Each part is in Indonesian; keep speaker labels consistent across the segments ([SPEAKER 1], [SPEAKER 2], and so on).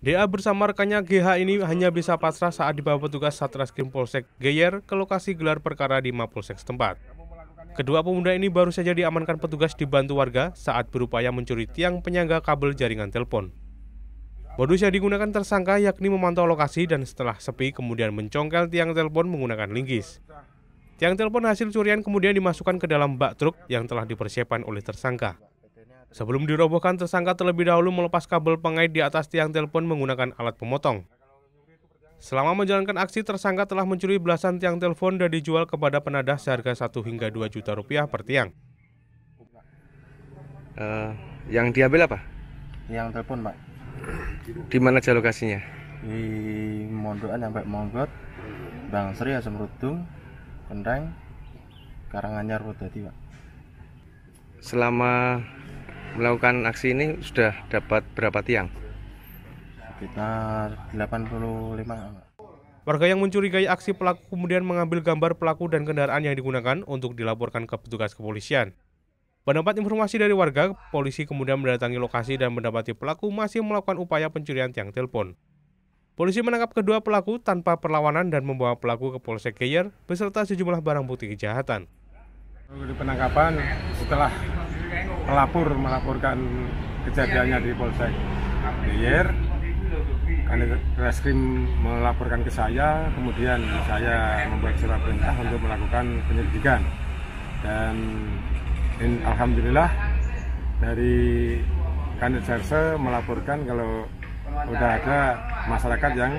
[SPEAKER 1] DA bersama rekannya GH ini hanya bisa pasrah saat dibawa petugas Satreskrim Polsek Geyer ke lokasi gelar perkara di Mapolsek setempat. Kedua pemuda ini baru saja diamankan petugas dibantu warga saat berupaya mencuri tiang penyangga kabel jaringan telepon. Modus yang digunakan tersangka yakni memantau lokasi dan setelah sepi kemudian mencongkel tiang telepon menggunakan linggis. Tiang telepon hasil curian kemudian dimasukkan ke dalam bak truk yang telah dipersiapkan oleh tersangka. Sebelum dirobohkan, tersangka terlebih dahulu melepas kabel pengait di atas tiang telepon menggunakan alat pemotong. Selama menjalankan aksi, tersangka telah mencuri belasan tiang telepon dan dijual kepada penadah seharga 1 hingga 2 juta rupiah per tiang. Uh, yang diambil apa?
[SPEAKER 2] Yang telepon, Pak.
[SPEAKER 1] Di mana aja lokasinya? Di Mondoan sampai Monggot,
[SPEAKER 2] Bang Sri, Asam Rudung, Kendang, Karanganyar, Rodati, Pak.
[SPEAKER 1] Selama melakukan aksi ini sudah dapat berapa tiang? Sekitar 85. Warga yang mencurigai aksi pelaku kemudian mengambil gambar pelaku dan kendaraan yang digunakan untuk dilaporkan ke petugas kepolisian. Mendapat informasi dari warga, polisi kemudian mendatangi lokasi dan mendapati pelaku masih melakukan upaya pencurian tiang telepon. Polisi menangkap kedua pelaku tanpa perlawanan dan membawa pelaku ke Polsek Geyer beserta sejumlah barang bukti kejahatan. Di penangkapan
[SPEAKER 2] setelah melapor melaporkan
[SPEAKER 1] kejadiannya di Polsek
[SPEAKER 2] Karena Reskrim melaporkan ke saya, kemudian saya membuat surat perintah untuk melakukan penyelidikan. Dan in, alhamdulillah dari Kanit Serse melaporkan kalau sudah ada masyarakat yang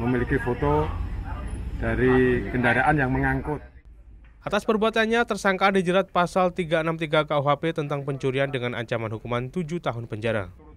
[SPEAKER 2] memiliki foto
[SPEAKER 1] dari kendaraan yang mengangkut. Atas perbuatannya, tersangka dijerat pasal 363 KUHP tentang pencurian dengan ancaman hukuman 7 tahun penjara.